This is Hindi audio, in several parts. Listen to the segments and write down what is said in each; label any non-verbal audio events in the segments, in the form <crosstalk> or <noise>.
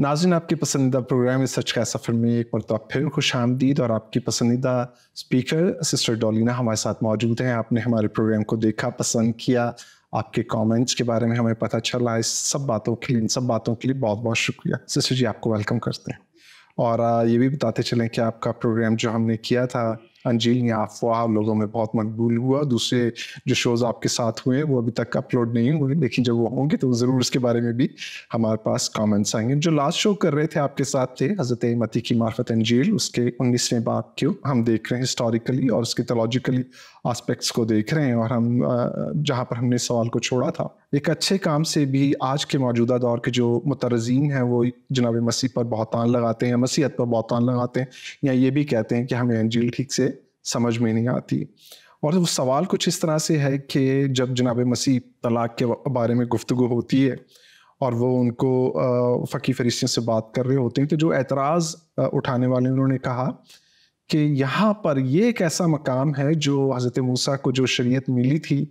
नाजिन आपके पसंदीदा प्रोग्राम इस सच का सफर में एक मरतबा फिर खुश आमदीद और आपकी पसंदीदा स्पीकर सिस्टर डोलिना हमारे साथ मौजूद हैं आपने हमारे प्रोग्राम को देखा पसंद किया आपके कमेंट्स के बारे में हमें पता चला इस सब बातों के लिए इन सब बातों के लिए बहुत बहुत शुक्रिया सिस्टर जी आपको वेलकम करते हैं और ये भी बताते चलें कि आपका प्रोग्राम जो हमने किया था अंजील या अफवाह लोगों में बहुत मकबूल हुआ दूसरे जो शोज़ आपके साथ हुए वो अभी तक अपलोड नहीं हुए लेकिन जब वो होंगे तो ज़रूर उसके बारे में भी हमारे पास कमेंट्स आएंगे जो लास्ट शो कर रहे थे आपके साथ थे हज़रत मती की मार्फत अंजील उसके उन्नीसवें बाप क्यों हम देख रहे हैं हिस्टोरिकली और उसके तोलॉजिकली आस्पेक्ट्स को देख रहे हैं और हम जहाँ पर हमने सवाल को छोड़ा था एक अच्छे काम से भी आज के मौजूदा दौर के जो मुतरजीन हैं वो जनाब मसीह पर बहुत तान लगाते हैं मसीहत पर बहुत तान लगाते हैं या ये भी कहते हैं कि हमें अंजील ठीक से समझ में नहीं आती और वो सवाल कुछ इस तरह से है कि जब जनाब मसीह तलाक के बारे में गुफ्तु होती है और वो उनको फ़की फरिश्तियों से बात कर रहे होते हैं तो जो एतराज़ उठाने वाले उन्होंने कहा कि यहाँ पर ये एक ऐसा मकाम है जो हज़रत मूसा को जो शरीयत मिली थी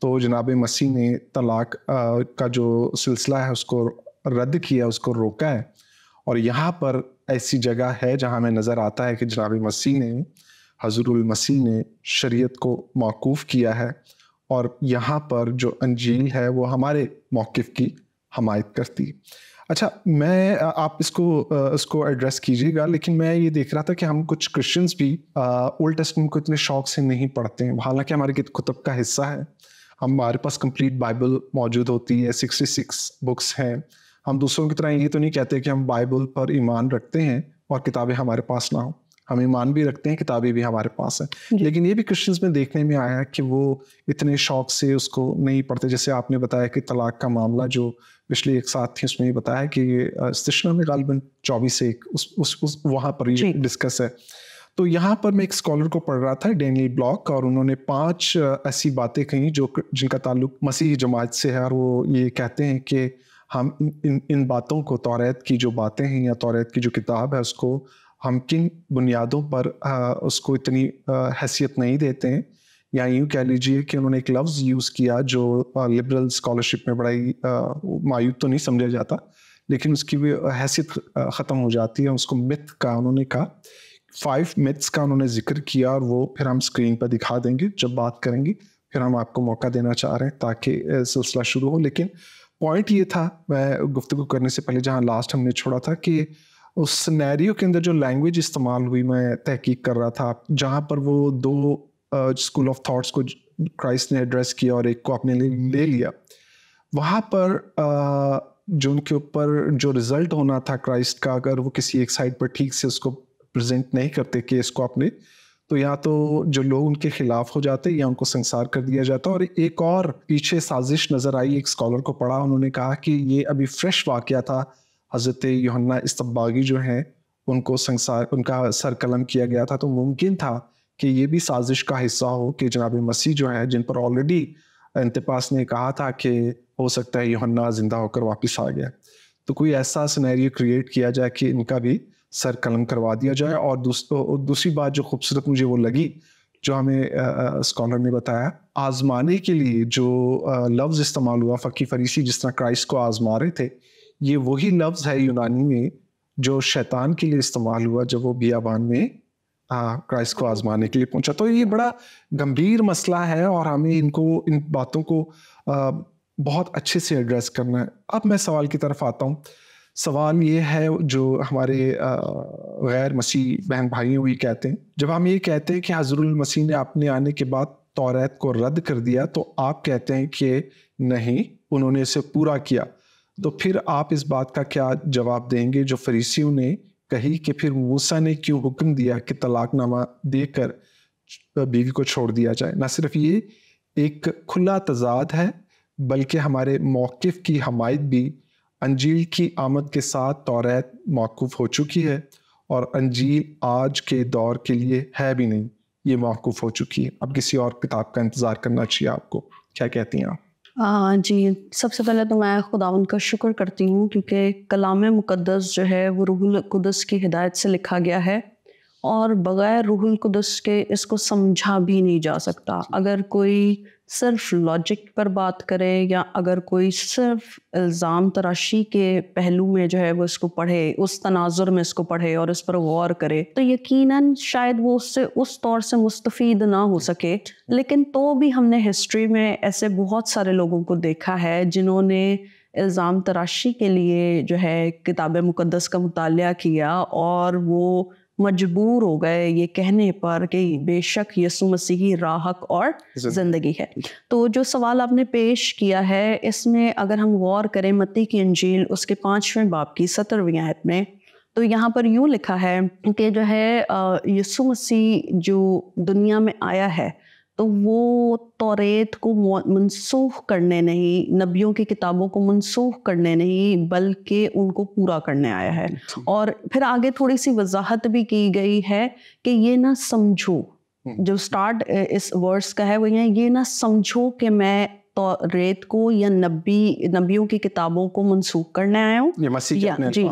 तो जनाब मसीह ने तलाक का जो सिलसिला है उसको रद्द किया उसको रोका है और यहाँ पर ऐसी जगह है जहाँ हमें नज़र आता है कि जनाब मसीह ने हजरुल मसीह ने शरीयत को मौकूफ़ किया है और यहाँ पर जो अंजील है वो हमारे मौक़ की हमायत करती अच्छा मैं आप इसको इसको एड्रेस कीजिएगा लेकिन मैं ये देख रहा था कि हम कुछ क्रिश्चियंस भी ओल्ड टेस्टमेंट को इतने शौक से नहीं पढ़ते हैं हालांकि हमारे कुतुब का हिस्सा है हमारे पास कंप्लीट बाइबल मौजूद होती है सिक्सटी सिक्स बुक्स हैं हम दूसरों की तरह ये तो नहीं कहते कि हम बाइबल पर ईमान रखते हैं और किताबें हमारे पास ना हों हम ईमान भी रखते हैं किताबें भी हमारे पास है लेकिन ये भी क्वेश्चन में देखने में आया कि वो इतने शौक से उसको नहीं पढ़ते जैसे आपने बताया कि तलाक का मामला जो पिछले एक साथ थी उसमें बताया कि इस्तना में गालबन चौबीस एक उस, उस, उस वहाँ पर ये डिस्कस है तो यहाँ पर मैं एक स्कॉलर को पढ़ रहा था डेनियल ब्लॉक और उन्होंने पांच ऐसी बातें कही जो जिनका ताल्लुक मसीह जमात से है और वो ये कहते हैं कि हम इन इन बातों को तौरत की जो बातें हैं या तौरत की जो किताब है उसको हम किन बुनियादों पर आ, उसको इतनी हैसियत नहीं देते हैं या यूँ कह लीजिए कि उन्होंने एक लफ्ज़ यूज़ किया जो लिबरल स्कॉलरशिप में बड़ा ही मायूब तो नहीं समझा जाता लेकिन उसकी भी हैसियत ख़त्म हो जाती है उसको मिथ का उन्होंने कहा फाइव मिथ्स का उन्होंने जिक्र किया और वो फिर हम स्क्रीन पर दिखा देंगे जब बात करेंगे फिर हम आपको मौका देना चाह रहे हैं ताकि सिलसिला शुरू हो लेकिन पॉइंट ये था मैं गुफ्तु करने से पहले जहाँ लास्ट हमने छोड़ा था कि उस सिनेरियो के अंदर जो लैंग्वेज इस्तेमाल हुई मैं तहकीक कर रहा था जहाँ पर वो दो स्कूल ऑफ थाट्स को क्राइस्ट ने एड्रेस किया और एक को अपने लिए ले लिया वहाँ पर जो उनके ऊपर जो रिजल्ट होना था क्राइस्ट का अगर वो किसी एक साइड पर ठीक से उसको प्रेजेंट नहीं करते केस को अपने तो या तो जो लोग उनके खिलाफ हो जाते या उनको संसार कर दिया जाता और एक और पीछे साजिश नज़र आई एक स्कॉलर को पढ़ा उन्होंने कहा कि ये अभी फ्रेश वाक़ था हज़रत योहन्ना इस्तबागी जो हैं उनको संसार उनका सर कलम किया गया था तो मुमकिन था कि ये भी साजिश का हिस्सा हो कि जनाब मसीह जो है जिन पर ऑलरेडी इंतपास ने कहा था कि हो सकता है योहन्ना ज़िंदा होकर वापस आ गया तो कोई ऐसा सिनेरियो क्रिएट किया जाए कि इनका भी सर कलम करवा दिया जाए और दूसरी बात जो खूबसूरत मुझे वो लगी जो हमें स्कॉलर ने बताया आजमाने के लिए जो लफ्ज़ इस्तेमाल हुआ फ़की फरीसी जिस तरह क्राइस्ट को आजमा रहे थे ये वही लफ्ज़ है यूनानी में जो शैतान के लिए इस्तेमाल हुआ जब वो बियाबान में क्राइस्ट को आजमाने के लिए पहुंचा तो ये बड़ा गंभीर मसला है और हमें इनको इन बातों को आ, बहुत अच्छे से एड्रेस करना है अब मैं सवाल की तरफ आता हूँ सवाल ये है जो हमारे गैर मसीह बहन भाइयों भी कहते हैं जब हम ये कहते हैं कि हजरुल मसीह ने अपने आने के बाद तौरात को रद्द कर दिया तो आप कहते हैं कि नहीं उन्होंने इसे पूरा किया तो फिर आप इस बात का क्या जवाब देंगे जो फरीसियों ने कही कि फिर मूसा ने क्यों हुक्म दिया कि तलाकनामा देकर बीवी को छोड़ दिया जाए ना सिर्फ ये एक खुला तजाद है बल्कि हमारे मौक़ की हमायत भी अंजील की आमद के साथ तौरत मौकूफ़ हो चुकी है और अंजील आज के दौर के लिए है भी नहीं ये मौकूफ़ हो चुकी है अब किसी और किताब का इंतज़ार करना चाहिए आपको क्या कहती हैं आप आ, हाँ जी सबसे पहले तो मैं खुदा उनका शुक्र करती हूँ क्योंकि कलाम मुकदस जो है वो रूहुल कुदस की हिदायत से लिखा गया है और बग़ैर रूहुल कुदस के इसको समझा भी नहीं जा सकता अगर कोई सिर्फ लॉजिक पर बात करे या अगर कोई सिर्फ इल्ज़ाम तराशी के पहलू में जो है वो इसको पढ़े उस तनाजुर में इसको पढ़े और इस पर गौर करे तो यकीनन शायद वो उससे उस तौर से मुस्तफ़ ना हो सके लेकिन तो भी हमने हिस्ट्री में ऐसे बहुत सारे लोगों को देखा है जिन्होंने इल्ज़ाम तराशी के लिए जो है किताब मुक़दस का मुताल किया और वो मजबूर हो गए ये कहने पर कि बेशक यसु मसीही राहक और ज़िंदगी है तो जो सवाल आपने पेश किया है इसमें अगर हम गौर करें मत्ती की अंजील उसके पांचवें बाप की सत्रहवीं आयत में तो यहाँ पर यूं लिखा है कि जो है यसु मसीह जो दुनिया में आया है तो वो तोरेत को मनसूख करने नहीं नबियों की किताबों को मनसूख करने नहीं बल्कि उनको पूरा करने आया है अच्छा। और फिर आगे थोड़ी सी वजाहत भी की गई है कि ये ना समझो हम्म। जो स्टार्ट इस वर्ड्स का है वो ये ना समझो कि मैं तो रेत को या नबी नबियों की किताबों को मनसूख करने आया हूँ जी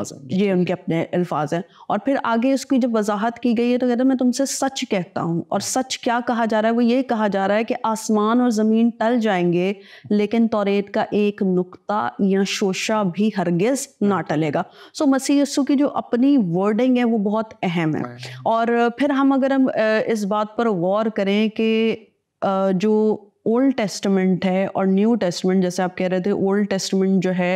ये उनके अपने अल्फाज हैं और फिर आगे उसकी जब वजाहत की गई है तो कहते हैं मैं तुमसे सच कहता हूँ और सच क्या कहा जा रहा है वो ये कहा जा रहा है कि आसमान और ज़मीन टल जाएंगे लेकिन तो रेत का एक नुकता या शोशा भी हरगिज़ ना टलेगा सो मसीह यस्सु की जो अपनी वर्डिंग है वो बहुत अहम है और फिर हम अगर हम इस बात पर गौर करें कि जो ओल्ड टेस्टमेंट है और न्यू टेस्टमेंट जैसे आप कह रहे थे ओल्ड टेस्टमेंट जो है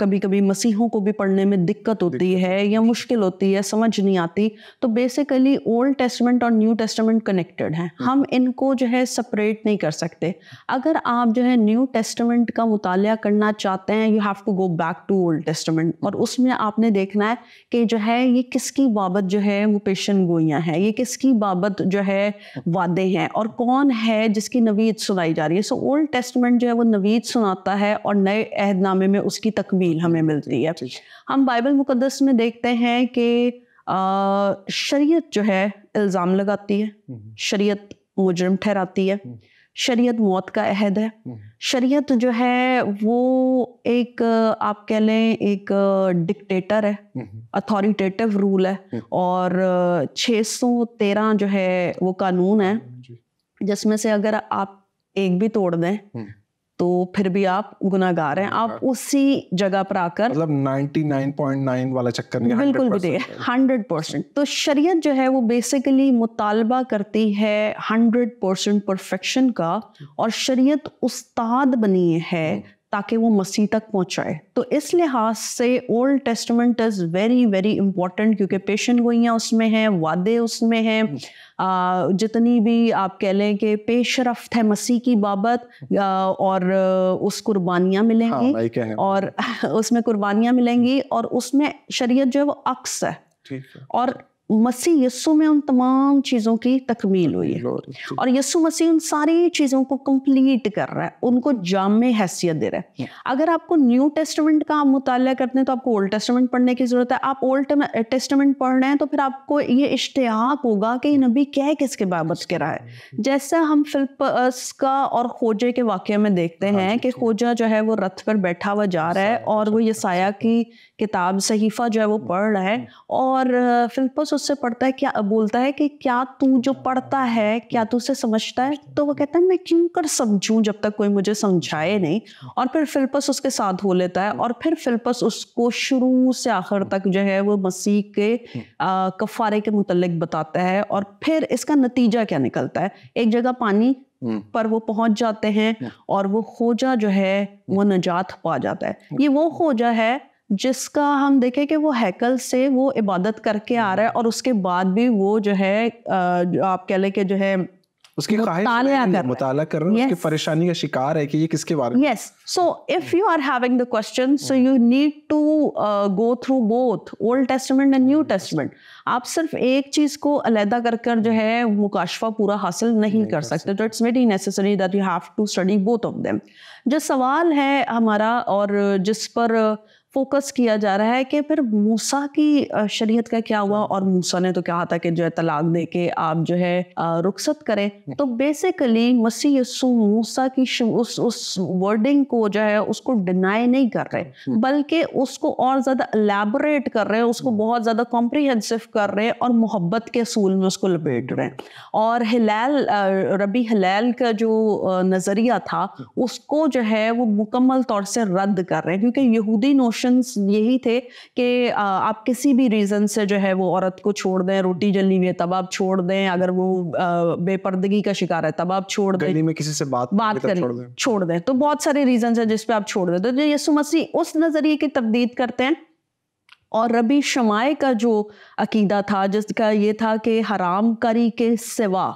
कभी कभी मसीहों को भी पढ़ने में दिक्कत होती है या मुश्किल होती है समझ नहीं आती तो बेसिकली ओल्ड टेस्टमेंट और न्यू टेस्टमेंट कनेक्टेड हैं हम इनको जो है सेपरेट नहीं कर सकते अगर आप जो है न्यू टेस्टमेंट का मुताल करना चाहते हैं you have to go back to Old Testament और उसमें आपने देखना है कि जो है ये किसकी बाबत जो है वो पेशन गोइयाँ हैं ये किसकी बाबत जो है वादे हैं और कौन है जिसकी नवीद सुनाई जा रही है सो ओल्ड टेस्टमेंट जो है वो नवीद सुनाता है और नए अहदनामे में उसकी तक तकमील हमें मिलती है हम बाइबल मुकदस में देखते हैं कि शरीयत जो है इल्ज़ाम लगाती है हम्म। शरीयत मुजरम ठहराती है हम्म। शरीयत मौत का अहद है हम्म। शरीयत जो है वो एक आप कह लें एक डिक्टेटर है अथॉरिटेटिव रूल है और 613 जो है वो कानून है जिसमें से अगर आप एक भी तोड़ दें तो फिर भी आप गुनागार हैं आप उसी जगह पर आकर मतलब 99.9 वाला चक्कर नहीं बिल्कुल भी हंड्रेड परसेंट तो शरीयत जो है वो बेसिकली मुतालबा करती है हंड्रेड परसेंट परफेक्शन का और शरीयत उस्ताद बनी है हम्म। ताकि वो मसीह तक पहुंचाए तो इस लिहाज से Old Testament is very very important क्योंकि पेशन गोइयाँ उसमें हैं वादे उसमें हैं हम्म। जितनी भी आप कह लें कि पेश रफ्त है मसीह की बाबत और उस कुर्बानियाँ मिलेंगी हाँ, और <laughs> उसमें कुर्बानियाँ मिलेंगी हम्म। और उसमें शरीयत जो है वो अक्स है और मसीह यस्सु में उन तमाम चीज़ों की तकमील हुई है और यस्सु मसीह उन सारी चीज़ों को कंप्लीट कर रहा है उनको जाम हैसियत दे रहा है अगर आपको न्यू टेस्टमेंट का आप मुताल करते हैं तो आपको ओल्ड टेस्टमेंट पढ़ने की ज़रूरत है आप ओल्ड टेस्टमेंट eh, पढ़ रहे हैं तो फिर आपको ये इश्तहाक होगा कि नबी क्या किसके बाबत कह रहा है जैसा हम फिल्पस का और खोजे के वाक्य में देखते हाँ हैं कि खोजा जो है वो रथ पर बैठा हुआ जा रहा है और वो यसाया की किताब सहीफा जो है वो पढ़ रहा है हाँ। और फिल्पस उससे पढ़ता है क्या बोलता है कि क्या तू जो पढ़ता है क्या तू उसे समझता है तो वो कहता है मैं क्यों कर समझूं जब तक कोई मुझे समझाए नहीं और फिर फिलपस उसके साथ हो लेता है और फिर फिलपस उसको शुरू से आखिर तक जो है वो मसीह के हम्म। आ, कफारे के मुतलक बताता है और फिर इसका नतीजा क्या निकलता है एक जगह पानी हम्म। पर वो पहुंच जाते हैं हम्म। और वो खोजा जो है वो नजात पा जाता है ये वो खोजा है जिसका हम देखें कि वो हैकल से वो इबादत करके आ रहा है और उसके बाद भी वो जो है जो आप कह लें कि जो है उसकी मुताला कर उसकी परेशानी का शिकार है कि ये किसके बारे में yes so if you are having the question so you need to go through both Old Testament and New Testament आप सिर्फ एक चीज को अलहदा कर कर जो है मुकाशफा पूरा हासिल नहीं, नहीं कर सकते तो it's very necessary that you have to study both of them जो सवाल है हमारा और जिस पर uh, फोकस किया जा रहा है कि फिर मूसा की शरीयत का क्या हुआ और मूसा ने तो कहा था कि जो है तलाक दे के आप जो है रुखसत करें हम्म। तो बेसिकली मसीह मूसा की उस उस वर्डिंग को जो है उसको डिनाई नहीं कर रहे हम्म। बल्कि उसको और ज़्यादा एलेबोरेट कर रहे हैं उसको हम्म। बहुत ज़्यादा कॉम्प्रिहेंसिव कर रहे हैं और मोहब्बत के असूल में उसको लपेट रहे हैं और हिलाल रबी हिलैल का जो नज़रिया था उसको जो है वो मुकम्मल तौर से रद्द कर रहे हैं क्योंकि यहूदी नोशन क्वेश्चन यही थे कि आप किसी भी रीज़न से जो है वो औरत को छोड़ दें रोटी जली हुई है तब आप छोड़ दें अगर वो बेपर्दगी का शिकार है तब आप छोड़ दें में किसी से बात बात करें छोड़ दें।, छोड़ दें तो बहुत सारे रीज़न है जिसपे आप छोड़ दें तो यसु मसीह उस नज़रिए की तब्दील करते हैं और रबी शमाए का जो अकीदा था जिसका ये था कि हराम करी के सिवा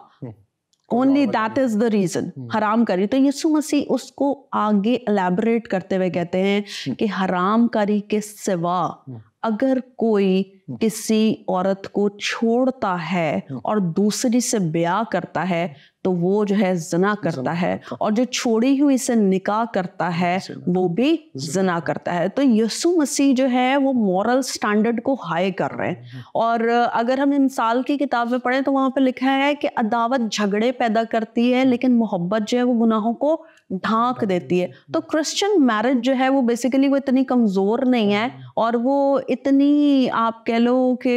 only that is the reason हराम करी तो यीशु मसीह उसको आगे एलेबरेट करते हुए कहते हैं हम्म। कि हराम करी के सिवा हम्म। अगर कोई हम्म। किसी औरत को छोड़ता है हम्म। और दूसरी से ब्याह करता है तो वो जो है जना करता है और जो छोड़ी हुई से निकाह करता है वो भी जना करता है तो यसु मसीह जो है वो मॉरल स्टैंडर्ड को हाई कर रहे हैं हम्म, और अगर हम इंसाल की किताब में पढ़ें तो वहाँ पे लिखा है कि अदावत झगड़े पैदा करती है लेकिन मोहब्बत जो है वो गुनाहों को ढांक देती है हम्म। तो क्रिश्चियन मैरिज जो है वो बेसिकली वो इतनी कमज़ोर नहीं है हम्म। और वो इतनी आप कह लो कि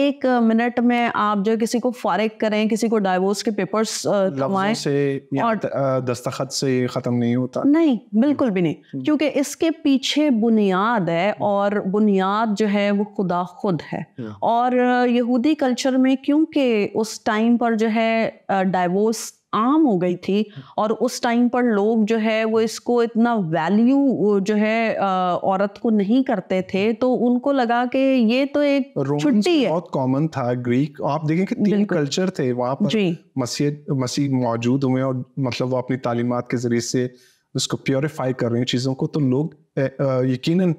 एक मिनट में आप जो किसी को फारिग करें किसी को डाइवोर्स के पेपर्स कमाएं और दस्तखत से ख़त्म नहीं होता नहीं बिल्कुल हम्म। भी नहीं क्योंकि इसके पीछे बुनियाद है और बुनियाद जो है वो खुदा खुद है और यहूदी कल्चर में क्योंकि उस टाइम पर जो है डाइवोर्स आम हो गई थी हाँ। और उस टाइम पर लोग जो है वो इसको इतना वैल्यू जो है औरत को नहीं करते थे हाँ। तो उनको लगा कि ये तो एक छुट्टी है बहुत कॉमन था ग्रीक आप देखें कि तीन कल्चर थे वहां पर मसीह मसीह मौजूद हुए और मतलब वो अपनी तालीमत के जरिए से उसको प्योरीफाई कर रहे हैं चीज़ों को तो लोग यकीनन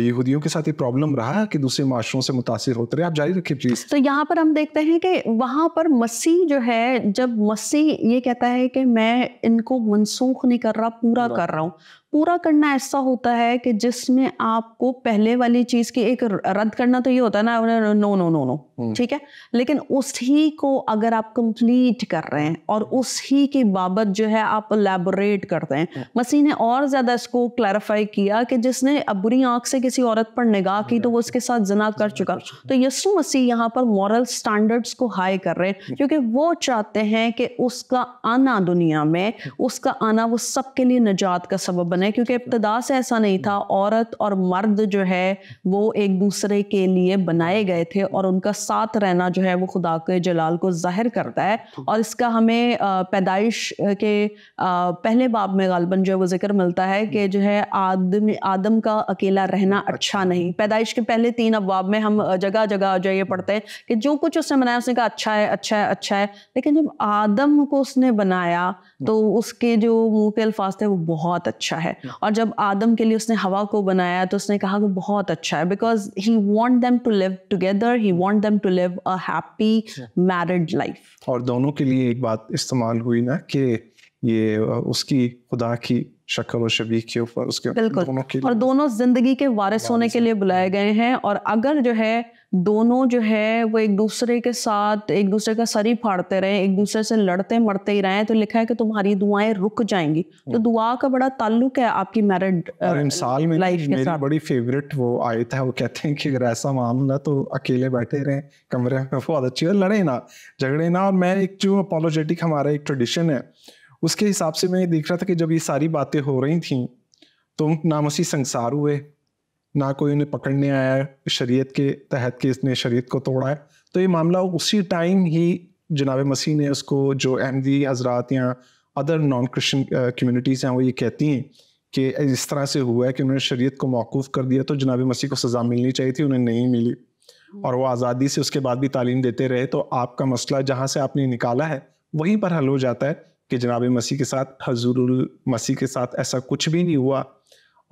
यहूदियों के साथ ये प्रॉब्लम रहा कि दूसरे माशरों से मुतासर होते रहे आप जारी रखिए प्लीज तो यहाँ पर हम देखते हैं कि वहाँ पर मसीह जो है जब मसीह ये कहता है कि मैं इनको मनसूख नहीं कर रहा पूरा कर रहा हूँ पूरा करना ऐसा होता है कि जिसमें आपको पहले वाली चीज की एक रद्द करना तो ये होता है ना no no no no hmm. ठीक है लेकिन उसी को अगर आप कंप्लीट कर रहे हैं और उसी के बाबत जो है आप लेबोरेट करते हैं हम्म। मसीह ने और ज्यादा इसको क्लैरिफाई किया कि जिसने बुरी आंख से किसी औरत पर निगाह की तो वो उसके साथ जना कर चुका तो यसु मसीह यहाँ पर मॉरल स्टैंडर्ड्स को हाई कर रहे हैं हम्म। क्योंकि वो चाहते हैं कि उसका आना दुनिया में उसका आना वो सबके लिए निजात का सबब बने है क्योंकि इब्तदा से ऐसा नहीं था औरत और मर्द जो है वो एक दूसरे के लिए बनाए गए थे और उनका साथ रहना जो है वो खुदा के जलाल को ज़ाहिर करता है और इसका हमें पैदाइश के पहले बाब में गालबन जो है वो जिक्र मिलता है कि जो है आदम आदम का अकेला रहना अच्छा, अच्छा नहीं पैदाइश के पहले तीन अबाब में हम जगह जगह जो ये पढ़ते हैं कि जो कुछ उसने बनाया उसने कहा अच्छा है अच्छा है अच्छा है लेकिन जब आदम को उसने बनाया तो हम्म। उसके जो मुंह के अल्फाज थे वो बहुत अच्छा है है और जब आदम के लिए उसने हवा को बनाया तो उसने कहा कि बहुत अच्छा है because he want them to live together he want them to live a happy married life और दोनों के लिए एक बात इस्तेमाल हुई ना कि ये उसकी खुदा की शक्ल और शबी के ऊपर उसके बिल्कुल दोनों के और दोनों जिंदगी के वारिस होने के लिए बुलाए गए हैं और अगर जो है दोनों जो है वो एक दूसरे के साथ एक दूसरे का सर ही फाड़ते रहे एक दूसरे से लड़ते मरते ही रहे तो लिखा है कि तुम्हारी दुआएं रुक जाएंगी तो हम्म। दुआ का बड़ा ताल्लुक है आपकी मैरिड uh, इंसान में मेरी बड़ी फेवरेट वो आयत है वो कहते हैं कि अगर ऐसा मामला तो अकेले बैठे रहे कमरे में बहुत अच्छी लड़े ना झगड़े ना और मैं एक जो अपोलोजेटिक हमारा एक ट्रेडिशन है उसके हिसाब से मैं ये देख रहा था कि जब ये सारी बातें हो रही थी तो ना मसी संसार हुए ना कोई उन्हें पकड़ने आया शरीयत के तहत कि इसने शरीयत को तोड़ा है तो ये मामला उसी टाइम ही जनाब मसीह ने उसको जो अहमदी हजरात या अदर नॉन क्रिश्चन कम्यूनिटीज़ हैं वो ये कहती हैं कि इस तरह से हुआ है कि उन्होंने शरीयत को मौकूफ़ कर दिया तो जनाब मसीह को सज़ा मिलनी चाहिए थी उन्हें नहीं मिली हम्म। और वो आज़ादी से उसके बाद भी तालीम देते रहे तो आपका मसला जहाँ से आपने निकाला है वहीं पर हल हो जाता है कि जनाब मसीह के साथ हजूर मसीह के साथ ऐसा कुछ भी नहीं हुआ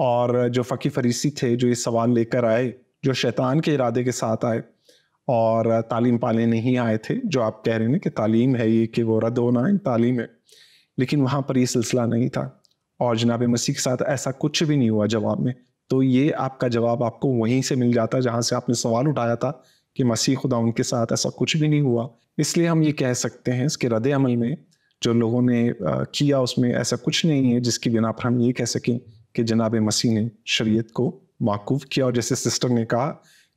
और जो फ़की फरीसी थे जो ये सवाल लेकर आए जो शैतान के इरादे के साथ आए और तालीम पाने नहीं आए थे जो आप कह रहे हैं कि तालीम है ये कि वो रद्द होना है तालीम है लेकिन वहाँ पर ये सिलसिला नहीं था और जनाब मसीह के साथ ऐसा कुछ भी नहीं हुआ जवाब में तो ये आपका जवाब आपको वहीं से मिल जाता जहाँ से आपने सवाल उठाया था कि मसीह खुदा उनके साथ ऐसा कुछ भी नहीं हुआ इसलिए हम ये कह सकते हैं इसके रद्द अमल में जो लोगों ने किया उसमें ऐसा कुछ नहीं है जिसकी बिना पर हम ये कह सकें कि जनाब मसीह ने शरीयत को माकूफ़ किया और जैसे सिस्टर ने कहा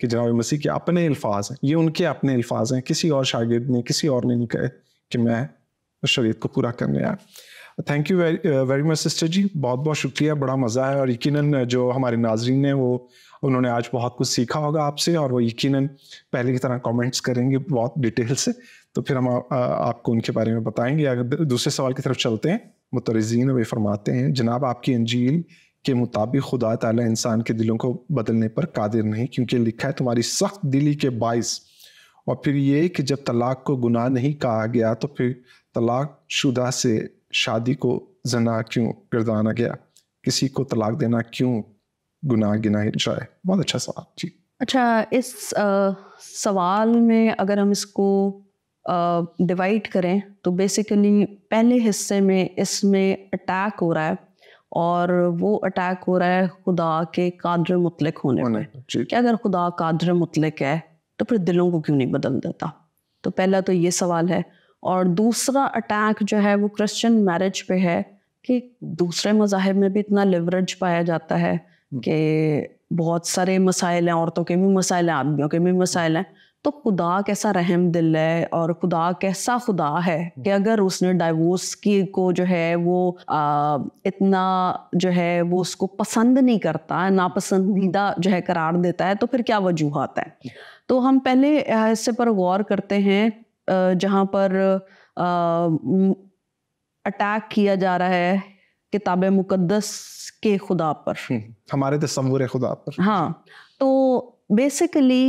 कि जनाब मसीह के अपने अल्फाज हैं ये उनके अपने अल्फाज हैं किसी और शागिर्द ने किसी और ने नहीं कहे कि मैं शरीयत को पूरा करने आया thank you very much sister जी बहुत बहुत शुक्रिया बड़ा मज़ा है और यकीन जो हमारे नाजरन हैं वो उन्होंने आज बहुत कुछ सीखा होगा आपसे और वो यकीन पहले की तरह कमेंट्स करेंगे बहुत डिटेल से तो फिर हम आ, आ, आपको उनके बारे में बताएंगे अगर दूसरे सवाल की तरफ चलते हैं मुतरजीन वे फरमाते हैं जनाब आपकी अंजील के मुताबिक खुदा तला इंसान के दिलों को बदलने पर कादिर नहीं क्योंकि लिखा है तुम्हारी सख्त दिली के बायस और फिर ये कि जब तलाक को गुनाह नहीं कहा गया तो फिर तलाक शुदा से शादी को जना क्यों गिरदाना गया किसी को तलाक देना क्यों गुनाह गिनाह जाए अच्छा बहुत अच्छा सवाल जी अच्छा इस आ, सवाल में अगर हम इसको डिवाइड करें तो बेसिकली पहले हिस्से में इसमें अटैक हो रहा है और वो अटैक हो रहा है खुदा के कादर मुतलक होने पर कि अगर खुदा कादर मुतलक है तो फिर दिलों को क्यों नहीं बदल देता तो पहला तो ये सवाल है और दूसरा अटैक जो है वो क्रिश्चियन मैरिज पे है कि दूसरे मजाहब में भी इतना लिवरेज पाया जाता है कि बहुत सारे मसाइल हैं औरतों के भी मसाइल हैं आदमियों के भी मसाइल हैं तो खुदा कैसा रहम दिल है और खुदा कैसा खुदा है कि हम्म। अगर उसने डाइवोर्स की को जो है वो आ, इतना जो है वो उसको पसंद नहीं करता नापसंदीदा जो है करार देता है तो फिर क्या वजूहत है हम्म। तो हम पहले हिस्से पर गौर करते हैं जहाँ पर अटैक किया जा रहा है किताब मुकदस के खुदा पर हम्म, हमारे तस्वुर तो खुदा पर हाँ तो बेसिकली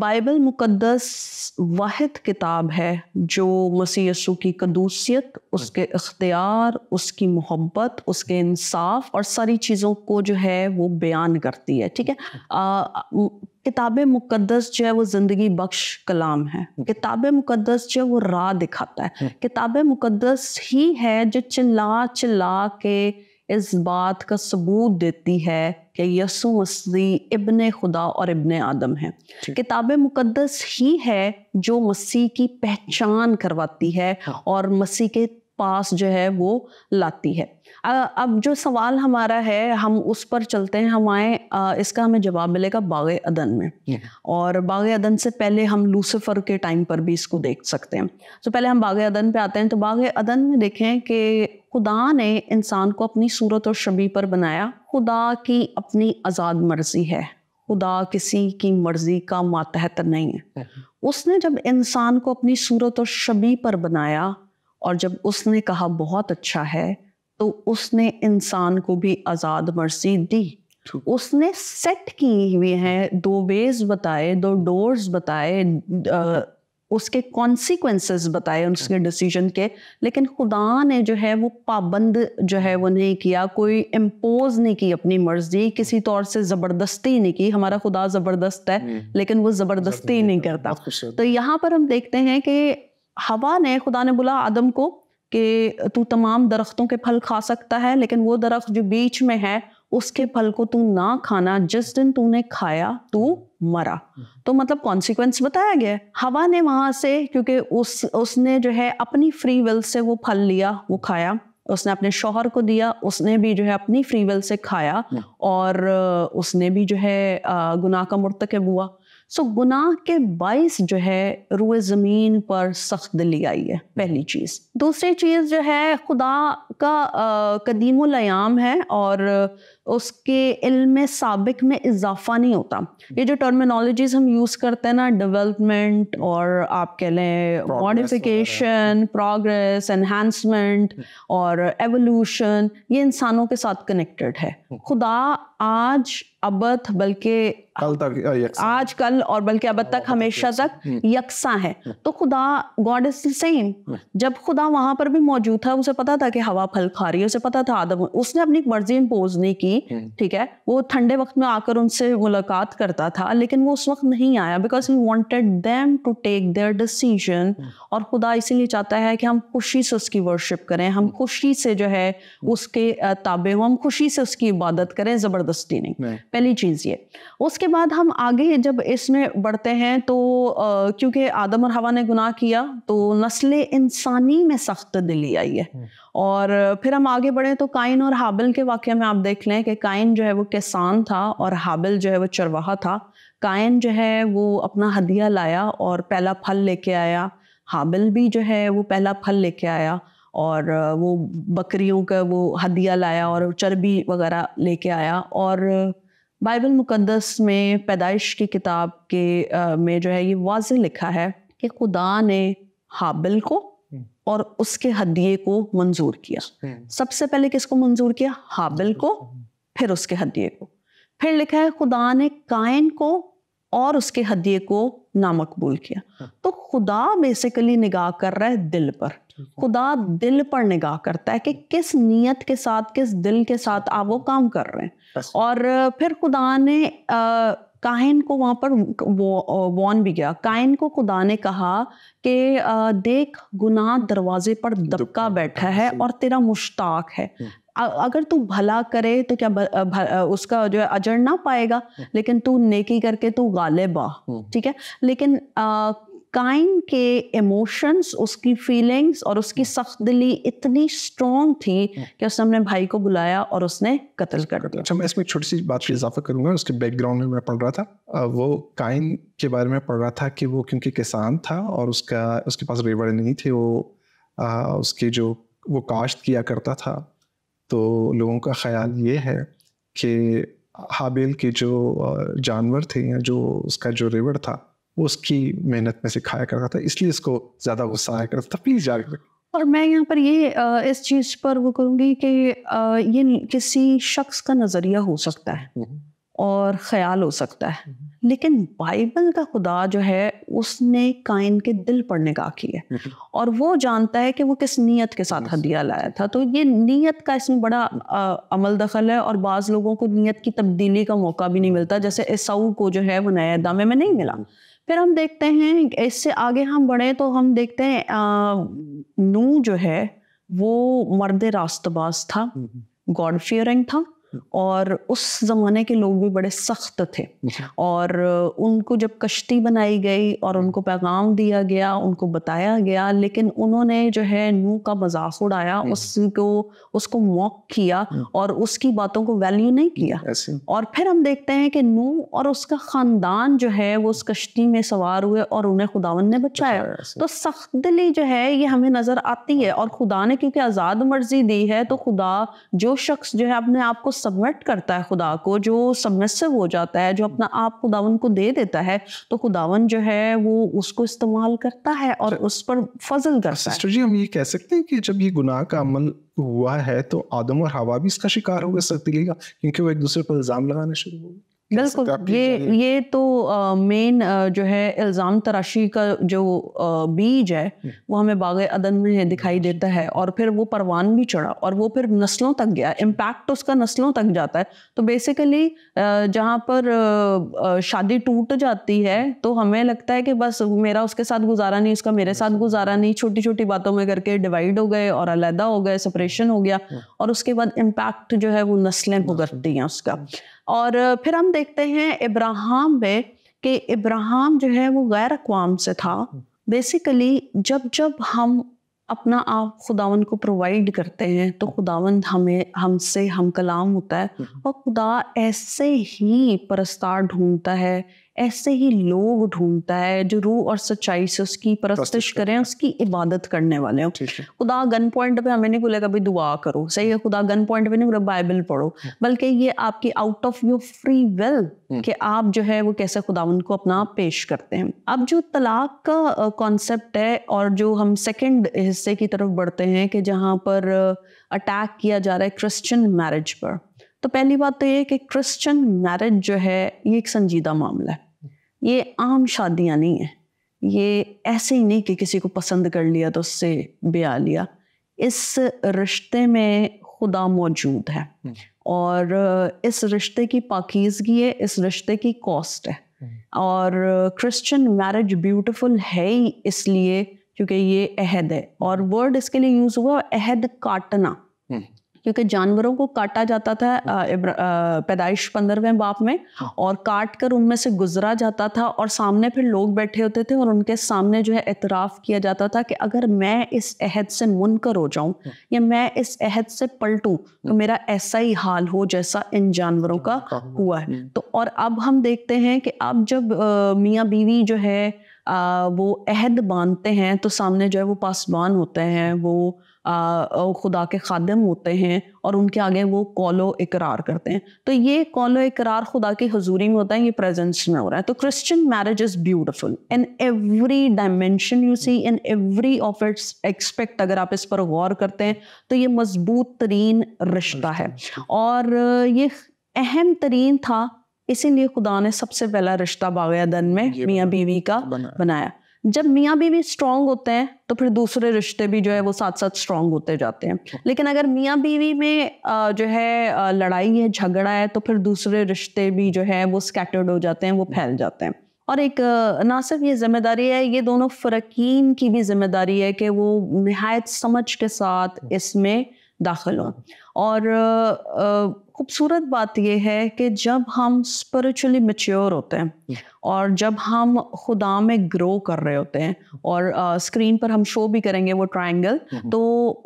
बाइबल मुकद्दस वाद किताब है जो मसीह यसु की कदूसियत उसके अख्तियार हम्म। उसकी मोहब्बत उसके इंसाफ और सारी चीज़ों को जो है वो बयान करती है ठीक है हम्म। किताब मुकद्दस जो है वो ज़िंदगी बख्श कलाम है किताब मुकद्दस जो है वो राह दिखाता है किताब मुकद्दस ही है जो चिल्ला चिल्ला के इस बात का सबूत देती है कि यसु मसीह इब्ने खुदा और इब्ने आदम है किताब मुकदस ही है जो मसीह की पहचान करवाती है हाँ। और मसीह के पास जो है वो लाती है अब जो सवाल हमारा है हम उस पर चलते हैं हम आए इसका हमें जवाब मिलेगा बाग अदन में और बाग अदन से पहले हम लूसीफर के टाइम पर भी इसको देख सकते हैं तो पहले हम बाग अदन पे आते हैं तो बाग अदन में देखें कि खुदा ने इंसान को अपनी सूरत और शबी पर बनाया खुदा की अपनी आज़ाद मर्जी है खुदा किसी की मर्जी का मातहत नहीं है उसने जब इंसान को अपनी सूरत और शबी पर बनाया और जब उसने कहा बहुत अच्छा है तो उसने इंसान को भी आज़ाद मर्जी दी उसने सेट की हुई है दो वेज बताए दो डोर्स बताए उसके कॉन्सिक्वेंसेस बताए उसके डिसीजन के लेकिन खुदा ने जो है वो पाबंद जो है वो नहीं किया कोई इम्पोज नहीं की अपनी मर्जी किसी तौर से ज़बरदस्ती नहीं की हमारा खुदा ज़बरदस्त है hmm. लेकिन वो ज़बरदस्ती नहीं करता तो यहाँ पर हम देखते हैं कि हवा ने खुदा ने बोला आदम को कि तू तमाम दरख्तों के फल खा सकता है लेकिन वो दरख्त जो बीच में है उसके फल को तू ना खाना जिस दिन तूने खाया तू मरा हम्म। तो मतलब कॉन्सिक्वेंस बताया गया हवा ने वहां से क्योंकि उस उसने जो है अपनी फ्री विल से वो फल लिया वो खाया उसने अपने शोहर को दिया उसने भी जो है अपनी फ्री विल से खाया हम्म। और उसने भी जो है गुनाह का मुर्तकब हुआ सो गुनाह के बाइस जो है रुए ज़मीन पर सख्त दिली आई है पहली चीज़ दूसरी चीज़ जो है खुदा का कदीम है और उसके इल्म सबक में इजाफा नहीं होता ये जो टर्मिनोलॉजीज़ हम यूज़ करते हैं ना डेवलपमेंट और आप कह लें मॉडिफिकेशन प्रोग्रेस एनहेंसमेंट और एवोल्यूशन ये इंसानों के साथ कनेक्टेड है खुदा आज अब बल्कि आज कल और बल्कि अब तक हमेशा तक हम्म। यकसा है तो खुदा गॉड इज सेम जब खुदा वहां पर भी मौजूद था उसे पता था कि हवा फल खा रही है उसे पता था आदम उसने अपनी मर्जी इम्पोज नहीं की थी हम्म। ठीक है वो ठंडे वक्त में आकर उनसे मुलाकात करता था लेकिन वो उस वक्त नहीं आया because he wanted them to take their decision और खुदा इसीलिए चाहता है कि हम खुशी से उसकी वर्शिप करें हम हम्म। खुशी से जो है हम्म। उसके ताबे हम खुशी से उसकी इबादत करें ज़बरदस्ती नहीं। पहली चीज़ ये उसके बाद हम आगे जब इसमें बढ़ते हैं तो क्योंकि आदम और हवा ने गुनाह किया तो नस्ल इंसानी में सख्त दिली आई है और फिर हम आगे बढ़े तो काइन और हाबिल के वाक्य में आप देख लें कि काइन जो है वो किसान था और हाबिल जो है वो चरवाहा था काइन जो है वो अपना हदिया लाया और पहला फल लेके आया हाबिल भी जो है वो पहला फल लेके आया और वो बकरियों का वो हदिया लाया और चर्बी वगैरह लेके आया और बाइबल मुकद्दस में पैदाइश की किताब के में जो है ये वाज लिखा है कि खुदा ने हाबिल को और उसके हदिये को मंजूर किया अच्छा। सबसे पहले किसको मंजूर किया हाबिल को फिर उसके हदिये को फिर लिखा है खुदा ने कायन को और उसके हदिये को नामकबूल किया हाँ। तो खुदा बेसिकली निगाह कर रहा है दिल पर खुदा दिल पर निगाह करता है कि किस नीयत के साथ किस दिल के साथ आप वो काम कर रहे हैं अच्छा। और फिर खुदा ने आ, काहिन को वहाँ पर वॉन भी गया काहिन को खुदा ने कहा कि देख गुनाह दरवाजे पर दबका बैठा है और तेरा मुश्ताक है अगर तू भला करे तो क्या उसका जो है अजर ना पाएगा लेकिन तू नेकी करके तू गालिब ठीक है लेकिन काइन के इमोशंस उसकी फीलिंग्स और उसकी सख्त दिली इतनी स्ट्रॉन्ग थी कि उसने अपने भाई को बुलाया और उसने कत्ल कर दिया अच्छा मैं इसमें छोटी सी बात इजाफा करूंगा उसके बैकग्राउंड में मैं पढ़ रहा था वो काइन के बारे में पढ़ रहा था कि वो क्योंकि किसान था और उसका उसके पास रेवड़ नहीं थे वो आ, जो वो काश्त किया करता था तो लोगों का ख्याल ये है कि हाबिल के जो जानवर थे या जो उसका जो रेवड़ था वो उसकी मेहनत में से खाया कर रहा था इसलिए इसको ज़्यादा गुस्सा आया करता था प्लीज़ जाकर और मैं यहाँ पर ये इस चीज़ पर वो करूँगी कि ये किसी शख्स का नज़रिया हो सकता है हम्म। और ख्याल हो सकता है हम्म। लेकिन बाइबल का खुदा जो है उसने कायन के दिल पर निगाह की है हम्म। और वो जानता है कि वो किस नीयत के साथ हदिया लाया था तो ये नीयत का इसमें बड़ा आ, अमल दखल है और बाज़ लोगों को नीयत की तब्दीली का मौका भी नहीं मिलता जैसे इसाऊ को जो है वो नए दामे में नहीं मिला फिर हम देखते हैं इससे आगे हम बढ़े तो हम देखते हैं नू जो है वो मर्द रास्तबाज था गॉड हम्म, फियरिंग हम्म। था और उस ज़माने के लोग भी बड़े सख्त थे अच्छा। और उनको जब कश्ती बनाई गई और हम्म। उनको पैगाम दिया गया उनको बताया गया लेकिन उन्होंने जो है नू का मजाक उड़ाया हम्म। उसको उसको मॉक किया हम्म। और उसकी बातों को वैल्यू नहीं किया और फिर हम देखते हैं कि नू और उसका ख़ानदान जो है वो उस कश्ती में सवार हुए और उन्हें खुदावन ने बचाया तो सख्त दिली जो है ये हमें नज़र आती है और खुदा ने क्योंकि आज़ाद मर्जी दी है तो खुदा जो शख्स जो है अपने आप को सबमिट करता है खुदा को जो सबमिसिव हो जाता है जो अपना आप खुदावन को दे देता है तो खुदावन जो है वो उसको इस्तेमाल करता है और अच्छा। उस पर फजल करता है जी हम ये कह सकते हैं कि जब ये गुनाह का अमल हुआ है तो आदम और हवा भी इसका शिकार हो सकती है क्योंकि वो एक दूसरे पर इल्ज़ाम लगाना शुरू हो गए बिल्कुल ये ये तो मेन जो है इल्ज़ाम तराशी का जो आ, बीज है हम्म। वो हमें बाग अदन में दिखाई हम्म, देता है हम्म, और फिर वो परवान भी चढ़ा और वो फिर नस्लों तक गया इम्पैक्ट तो उसका नस्लों तक जाता है तो बेसिकली जहाँ पर शादी टूट जाती है तो हमें लगता है कि बस मेरा उसके साथ गुजारा नहीं उसका मेरे साथ गुजारा नहीं छोटी छोटी बातों में करके डिवाइड हो गए और अलहदा हो गए सेपरेशन हो गया और उसके बाद इम्पैक्ट जो है वो नस्लें गुजरती हैं उसका और फिर हम देखते हैं इब्राहिम में कि इब्राहिम जो है वो गैर अकवाम से था बेसिकली जब जब हम अपना आप खुदावन को प्रोवाइड करते हैं तो खुदावन हमें हमसे हम कलाम होता है हम्म। और खुदा ऐसे ही परस्तार ढूंढता है ऐसे ही लोग ढूंढता है जो रूह और सच्चाई से उसकी परस्तिश करें उसकी इबादत करने वाले हैं खुदा गन पॉइंट पे हमें नहीं बोलेगा भाई दुआ करो सही है खुदा गन पॉइंट पे नहीं बोला बाइबल पढ़ो हम्म। बल्कि ये आपकी out of your free will कि आप जो है वो कैसे खुदा को अपना पेश करते हैं अब जो तलाक का कॉन्सेप्ट है और जो हम सेकेंड हिस्से की तरफ बढ़ते हैं कि जहाँ पर अटैक किया जा रहा है क्रिश्चियन मैरिज पर तो पहली बात तो ये कि क्रिश्चियन मैरिज जो है ये एक संजीदा मामला है ये आम शादियाँ नहीं हैं ये ऐसे ही नहीं कि किसी को पसंद कर लिया तो उससे ब्याह लिया इस रिश्ते में खुदा मौजूद है हम्म। और इस रिश्ते की पाकिजगी है इस रिश्ते की कॉस्ट है हम्म। और क्रिश्चियन मैरिज ब्यूटीफुल है ही इसलिए क्योंकि ये अहद है और वर्ड इसके लिए यूज़ हुआ अहद काटना हम्म। क्योंकि जानवरों को काटा जाता था पैदाइश पंद्रहवें बाप में हाँ। और काट कर उनमें से गुजरा जाता था और सामने फिर लोग बैठे होते थे और उनके सामने जो है एतराफ़ किया जाता था कि अगर मैं इस अहद से मुनकर हो जाऊं हाँ। या मैं इस अहद से पलटूं तो हाँ। मेरा ऐसा ही हाल हो जैसा इन जानवरों का हुआ है हम्म। तो और अब हम देखते हैं कि अब जब मियाँ बीवी जो है आ, वो अहद बांधते हैं तो सामने जो है वो पासवान होते हैं वो खुदा के खादम होते हैं और उनके आगे वो कौलो इकरार करते हैं तो ये कौलो इकरार खुदा की हजूरी में होता है ये प्रेजेंस में हो रहा है तो Christian marriage is beautiful in every dimension you see in every of its aspect अगर आप इस पर गौर करते हैं तो ये मजबूत तरीन रिश्ता है और ये अहम तरीन था इसीलिए खुदा ने सबसे पहला रिश्ता बाग में मियाँ बीवी का बनाया जब मियाँ बीवी स्ट्रांग होते हैं तो फिर दूसरे रिश्ते भी जो है वो साथ साथ स्ट्रांग होते जाते हैं लेकिन अगर मियाँ बीवी में जो है लड़ाई है झगड़ा है तो फिर दूसरे रिश्ते भी जो है वो स्कैटर्ड हो जाते हैं वो हम्म। फैल जाते हैं और एक ना सिर्फ ये जिम्मेदारी है ये दोनों फ़रकीन की भी जिम्मेदारी है कि वो नहायत समझ के साथ हम्म। इसमें दाखिल हों और खूबसूरत बात यह है कि जब हम स्पिरिचुअली मेच्योर होते हैं हम्म। और जब हम खुदा में ग्रो कर रहे होते हैं और स्क्रीन पर हम शो भी करेंगे वो ट्रायंगल हम्म। तो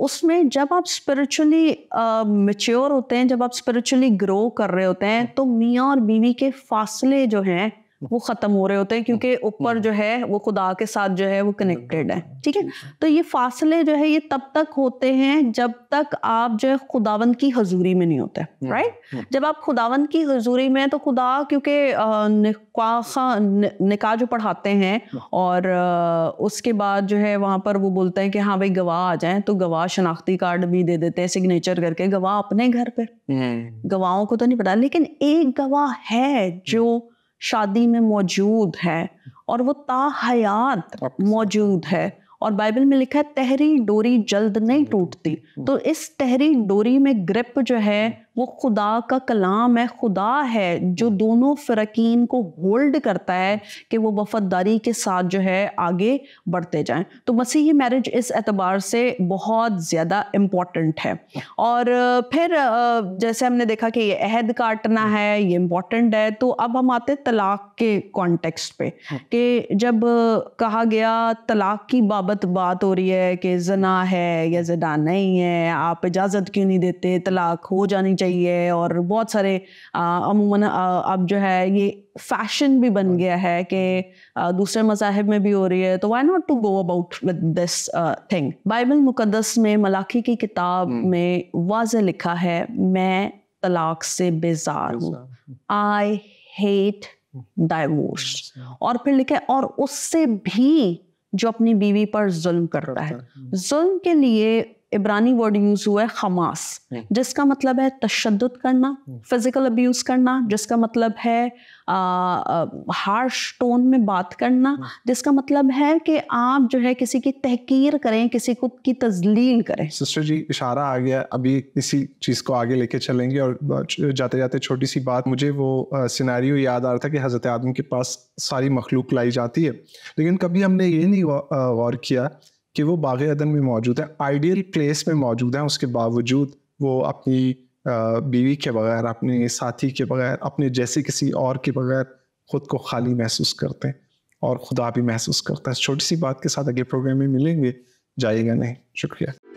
उसमें जब आप स्पिरिचुअली मेच्योर होते हैं जब आप स्पिरिचुअली ग्रो कर रहे होते हैं हम्म। तो मियाँ और बीवी के फासले जो हैं वो ख़त्म हो रहे होते हैं क्योंकि हम्म, हम्म। ऊपर जो है वो खुदा के साथ जो है वो कनेक्टेड है ठीक है तो ये फासले जो है ये तब तक होते हैं जब तक आप जो है खुदावन की हजूरी में नहीं होते राइट हम्म, जब आप खुदावन की हजूरी में तो खुदा क्योंकि निकाह जो पढ़ाते हैं और उसके बाद जो है वहां पर वो बोलते हैं कि हाँ भाई गवाह आ जाए तो गवाह शनाख्ती कार्ड भी दे देते हैं सिग्नेचर करके गवाह अपने घर पर गवाहों को तो नहीं पता लेकिन एक गवाह है जो शादी में मौजूद है और वो ताहयात मौजूद है और बाइबल में लिखा है तहरी डोरी जल्द नहीं टूटती तो इस तहरी डोरी में ग्रिप जो है वो खुदा का कलाम है खुदा है जो हम्म। दोनों फ्रकिन को होल्ड करता है कि वो वफादारी के साथ जो है आगे बढ़ते जाएं तो मसीही मैरिज इस एतबार से बहुत ज़्यादा इम्पॉर्टेंट है और फिर जैसे हमने देखा कि ये अहद काटना हम्म। है ये इम्पॉर्टेंट है तो अब हम आते तलाक के कॉन्टेक्स्ट पे हाँ। कि जब कहा गया तलाक की बाबत बात हो रही है कि जना है या जना नहीं है आप इजाज़त क्यों नहीं देते तलाक हो जानी चाहिए चाहिए और बहुत सारे अमूमन अब जो है ये फैशन भी बन हाँ। गया है कि दूसरे मजाहब में भी हो रही है तो why not to go about with this thing Bible मुकदस में मलाखी की किताब हम्म। में वाज लिखा है मैं तलाक से बेजार हूँ आई हेट डाइवोर्स और फिर लिखे और उससे भी जो अपनी बीवी पर जुल्म कर रहा है हम्म। जुल्म के लिए इब्रानी वर्ड यूज हुआ है खमास हम्म। जिसका मतलब है तशद करना फिजिकल हम्म। अब्यूज करना जिसका मतलब है हार्श टोन में बात करना हम्म। जिसका मतलब है कि आप जो है किसी की तहकीर करें किसी को की तजलील करें सिस्टर जी इशारा आ गया अभी इसी चीज़ को आगे लेके चलेंगे और जाते जाते छोटी सी बात मुझे वो सिनारियो याद आ रहा था कि हज़रत आदम के पास सारी मखलूक लाई जाती है लेकिन कभी हमने ये नहीं गौर किया कि वो बाग अदन में मौजूद है आइडियल प्लेस में मौजूद है उसके बावजूद वो अपनी बीवी के बगैर अपने साथी के बगैर अपने जैसे किसी और के बगैर खुद को खाली महसूस करते हैं और खुदा भी महसूस करता है छोटी सी बात के साथ अगले प्रोग्राम में मिलेंगे जाइएगा नहीं शुक्रिया